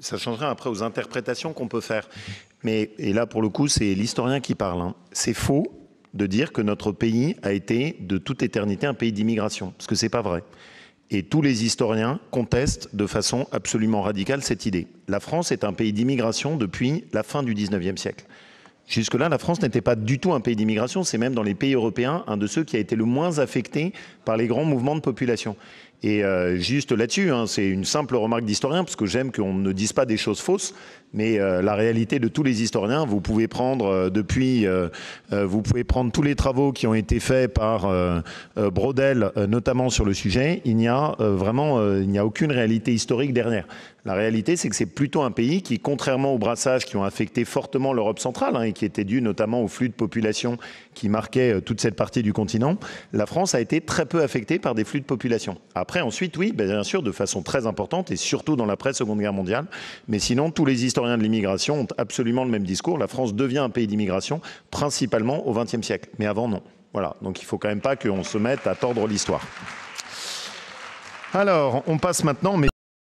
ça changerait après aux interprétations qu'on peut faire. Mais, et là, pour le coup, c'est l'historien qui parle. Hein. C'est faux de dire que notre pays a été de toute éternité un pays d'immigration, parce que ce n'est pas vrai. Et tous les historiens contestent de façon absolument radicale cette idée. La France est un pays d'immigration depuis la fin du 19e siècle. Jusque-là, la France n'était pas du tout un pays d'immigration, c'est même dans les pays européens un de ceux qui a été le moins affecté par les grands mouvements de population. Et euh, juste là-dessus, hein, c'est une simple remarque d'historien, parce que j'aime qu'on ne dise pas des choses fausses, mais euh, la réalité de tous les historiens, vous pouvez prendre euh, depuis, vous pouvez prendre tous les travaux qui ont été faits par Brodel, notamment sur le sujet, il n'y a vraiment, il n'y a aucune réalité historique derrière. La réalité, c'est que c'est plutôt un pays qui, contrairement aux brassages qui ont affecté fortement l'Europe centrale, hein, et qui étaient dus notamment aux flux de population qui marquaient toute cette partie du continent, la France a été très peu affectée par des flux de population. Après, ensuite, oui, ben, bien sûr, de façon très importante, et surtout dans l'après-Seconde Guerre mondiale. Mais sinon, tous les historiens de l'immigration ont absolument le même discours. La France devient un pays d'immigration, principalement au XXe siècle. Mais avant, non. Voilà. Donc il ne faut quand même pas qu'on se mette à tordre l'histoire. Alors, on passe maintenant.